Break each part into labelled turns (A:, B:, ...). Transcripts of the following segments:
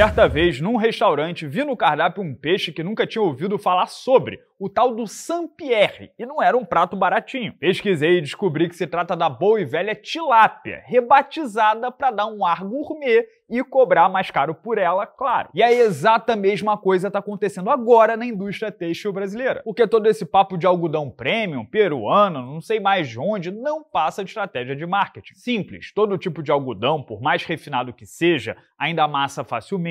A: Certa vez, num restaurante, vi no cardápio um peixe que nunca tinha ouvido falar sobre, o tal do Saint-Pierre, e não era um prato baratinho. Pesquisei e descobri que se trata da boa e velha tilápia, rebatizada para dar um ar gourmet e cobrar mais caro por ela, claro. E a exata mesma coisa está acontecendo agora na indústria têxtil brasileira. Porque todo esse papo de algodão premium, peruano, não sei mais de onde, não passa de estratégia de marketing. Simples, todo tipo de algodão, por mais refinado que seja, ainda amassa facilmente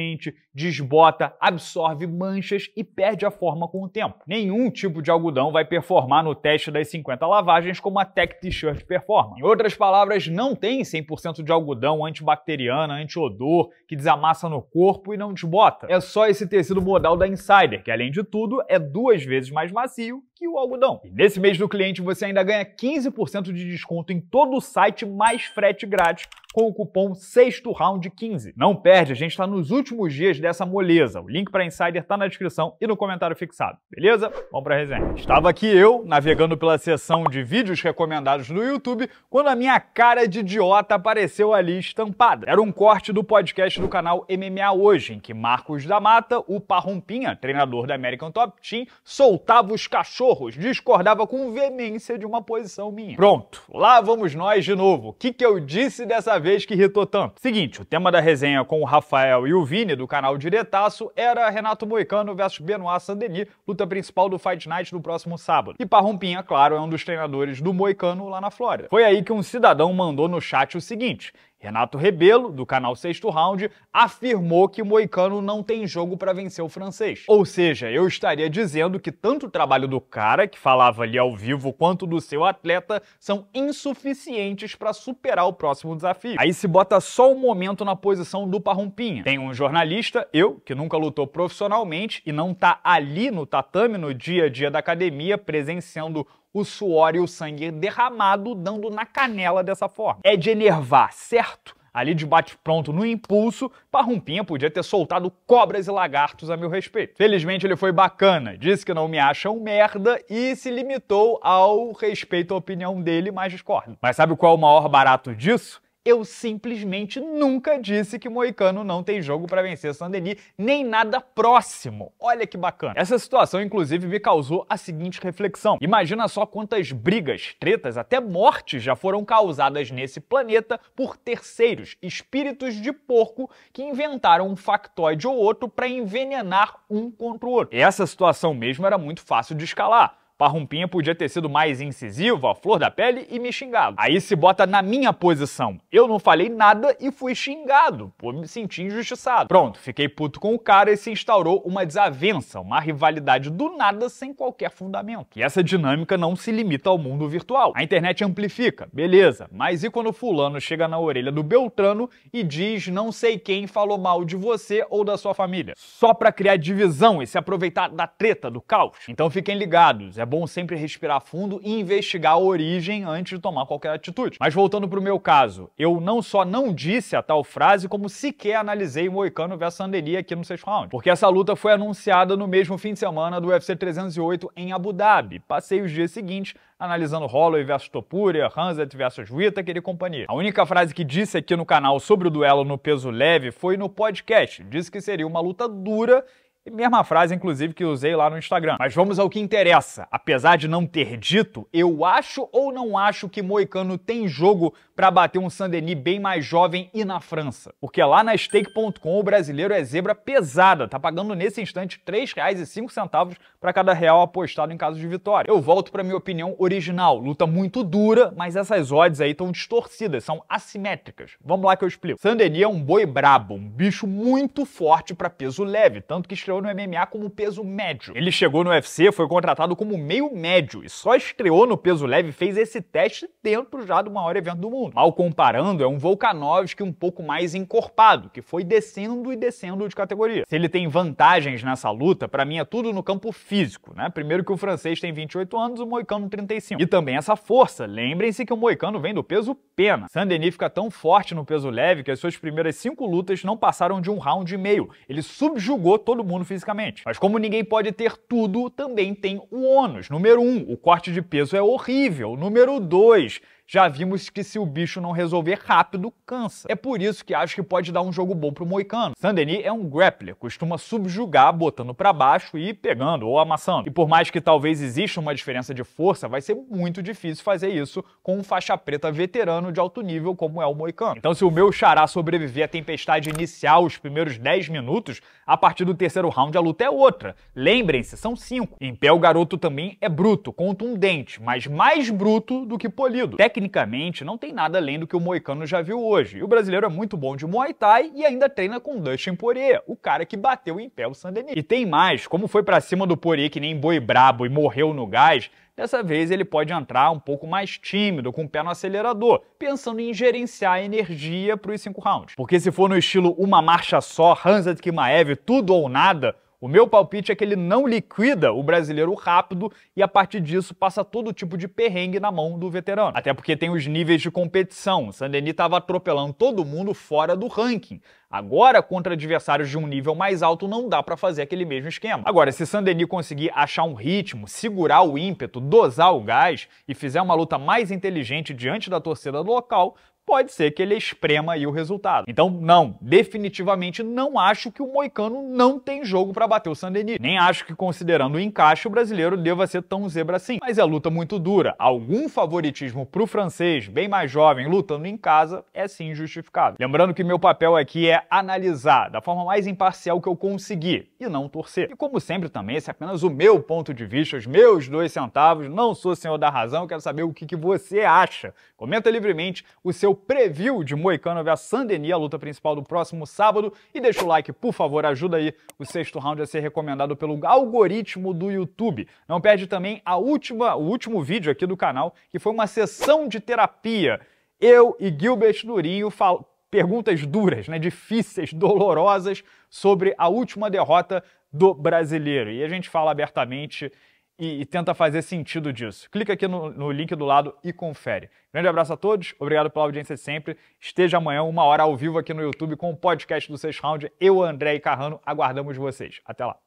A: desbota, absorve manchas e perde a forma com o tempo. Nenhum tipo de algodão vai performar no teste das 50 lavagens como a Tech T-shirt performa. Em outras palavras, não tem 100% de algodão antibacteriana, antiodor, que desamassa no corpo e não desbota. É só esse tecido modal da Insider, que além de tudo é duas vezes mais macio que o algodão. E nesse mês do cliente você ainda ganha 15% de desconto em todo o site mais frete grátis com o cupom sexto round 15. Não perde, a gente está nos últimos dias dessa moleza. O link para Insider está na descrição e no comentário fixado. Beleza? Vamos para a resenha. Estava aqui eu navegando pela seção de vídeos recomendados no YouTube quando a minha cara de idiota apareceu ali estampada. Era um corte do podcast do canal MMA Hoje, em que Marcos da Mata, o Parrompinha, treinador da American Top Team, soltava os cachorros cachorros discordava com veemência de uma posição minha. Pronto, lá vamos nós de novo. O que, que eu disse dessa vez que irritou tanto? Seguinte, o tema da resenha com o Rafael e o Vini, do canal Diretaço, era Renato Moicano versus Benoit Saint-Denis, luta principal do Fight Night do próximo sábado. E Parrompinha, claro, é um dos treinadores do Moicano lá na Flórida. Foi aí que um cidadão mandou no chat o seguinte: Renato Rebelo, do canal Sexto Round, afirmou que o Moicano não tem jogo para vencer o francês. Ou seja, eu estaria dizendo que tanto o trabalho do cara, que falava ali ao vivo, quanto do seu atleta são insuficientes para superar o próximo desafio. Aí se bota só um momento na posição do Parrumpinha. Tem um jornalista, eu, que nunca lutou profissionalmente e não tá ali no tatame no dia a dia da academia presenciando o suor e o sangue derramado, dando na canela dessa forma. É de enervar, certo? Ali de bate-pronto no impulso, Parrumpinha podia ter soltado cobras e lagartos a meu respeito. Felizmente ele foi bacana, disse que não me acham um merda e se limitou ao respeito à opinião dele, mas discordo. Mas sabe qual é o maior barato disso? Eu simplesmente nunca disse que Moicano não tem jogo para vencer o denis nem nada próximo. Olha que bacana. Essa situação, inclusive, me causou a seguinte reflexão. Imagina só quantas brigas, tretas, até mortes já foram causadas nesse planeta por terceiros, espíritos de porco que inventaram um factoide ou outro para envenenar um contra o outro. E essa situação mesmo era muito fácil de escalar. Parrumpinha podia ter sido mais incisiva, flor da pele e me xingado. Aí se bota na minha posição. Eu não falei nada e fui xingado, por me sentir injustiçado. Pronto, fiquei puto com o cara e se instaurou uma desavença, uma rivalidade do nada sem qualquer fundamento. E essa dinâmica não se limita ao mundo virtual. A internet amplifica, beleza, mas e quando fulano chega na orelha do Beltrano e diz não sei quem falou mal de você ou da sua família? Só para criar divisão e se aproveitar da treta, do caos. Então fiquem ligados, é bom sempre respirar fundo e investigar a origem antes de tomar qualquer atitude. Mas voltando pro meu caso, eu não só não disse a tal frase, como sequer analisei Moicano vs anderi aqui no sexto round. Porque essa luta foi anunciada no mesmo fim de semana do UFC 308 em Abu Dhabi. Passei os dias seguintes analisando Holloway versus Topuria, Hanset versus Whittaker e companhia. A única frase que disse aqui no canal sobre o duelo no peso leve foi no podcast. Disse que seria uma luta dura Mesma frase, inclusive, que usei lá no Instagram. Mas vamos ao que interessa. Apesar de não ter dito, eu acho ou não acho que Moicano tem jogo para bater um Sandeni bem mais jovem e na França. Porque lá na stake.com o brasileiro é zebra pesada, tá pagando nesse instante R$ 3,05 para cada real apostado em caso de vitória. Eu volto para minha opinião original. Luta muito dura, mas essas odds aí estão distorcidas, são assimétricas. Vamos lá que eu explico. Sandeni é um boi brabo, um bicho muito forte para peso leve, tanto que estreou estreou no MMA como peso médio. Ele chegou no UFC, foi contratado como meio médio e só estreou no peso leve e fez esse teste dentro já do maior evento do mundo. Mal comparando, é um Volkanovski um pouco mais encorpado, que foi descendo e descendo de categoria. Se ele tem vantagens nessa luta, para mim é tudo no campo físico, né? Primeiro que o francês tem 28 anos, o moicano 35. E também essa força. Lembrem-se que o moicano vem do peso pena. Saint-Denis fica tão forte no peso leve que as suas primeiras cinco lutas não passaram de um round e meio. Ele subjugou todo mundo fisicamente. Mas como ninguém pode ter tudo, também tem o ônus. Número um, o corte de peso é horrível. Número dois, já vimos que se o bicho não resolver rápido, cansa. É por isso que acho que pode dar um jogo bom pro Moicano. Sandeni é um grappler, costuma subjugar botando para baixo e pegando ou amassando. E por mais que talvez exista uma diferença de força, vai ser muito difícil fazer isso com um faixa preta veterano de alto nível como é o Moicano. Então se o meu xará sobreviver à tempestade inicial os primeiros 10 minutos, a partir do terceiro round a luta é outra. Lembrem-se, são 5. Em pé o garoto também é bruto, contundente, mas mais bruto do que polido tecnicamente, não tem nada além do que o Moicano já viu hoje. E o brasileiro é muito bom de Muay Thai e ainda treina com Dustin Poirier, o cara que bateu em pé o Sandenis. E tem mais, como foi para cima do Poirier que nem boi brabo e morreu no gás, Dessa vez ele pode entrar um pouco mais tímido, com o pé no acelerador, pensando em gerenciar a energia para os cinco rounds. Porque se for no estilo uma marcha só, Hansa Kimaev, tudo ou nada, o meu palpite é que ele não liquida o brasileiro rápido e a partir disso passa todo tipo de perrengue na mão do veterano. Até porque tem os níveis de competição. Sandeni estava atropelando todo mundo fora do ranking. Agora, contra adversários de um nível mais alto, não dá para fazer aquele mesmo esquema. Agora, se Sandeni conseguir achar um ritmo, segurar o ímpeto, dosar o gás e fizer uma luta mais inteligente diante da torcida do local, pode ser que ele esprema aí o resultado. Então, não, definitivamente não acho que o Moicano não tem jogo para bater o Sandini. Nem acho que, considerando o encaixe, o brasileiro deva ser tão zebra assim. Mas é luta muito dura. Algum favoritismo pro francês, bem mais jovem, lutando em casa, é sim justificado. Lembrando que meu papel aqui é analisar da forma mais imparcial que eu conseguir e não torcer. E como sempre também, esse é apenas o meu ponto de vista, os meus dois centavos, não sou senhor da razão, quero saber o que, que você acha. Comenta livremente o seu preview de Moicano vs Sandeni, a luta principal do próximo sábado. E deixa o like, por favor, ajuda aí o sexto round a ser recomendado pelo algoritmo do YouTube. Não perde também a última, o último vídeo aqui do canal, que foi uma sessão de terapia. Eu e Gilbert Durinho falamos. perguntas duras, né, difíceis, dolorosas sobre a última derrota do brasileiro. E a gente fala abertamente e, e, tenta fazer sentido disso. Clica aqui no, no link do lado e confere. Grande abraço a todos, obrigado pela audiência sempre. Esteja amanhã, uma hora ao vivo aqui no YouTube com o podcast do Seis Round. Eu, André e Carrano, aguardamos vocês. Até lá.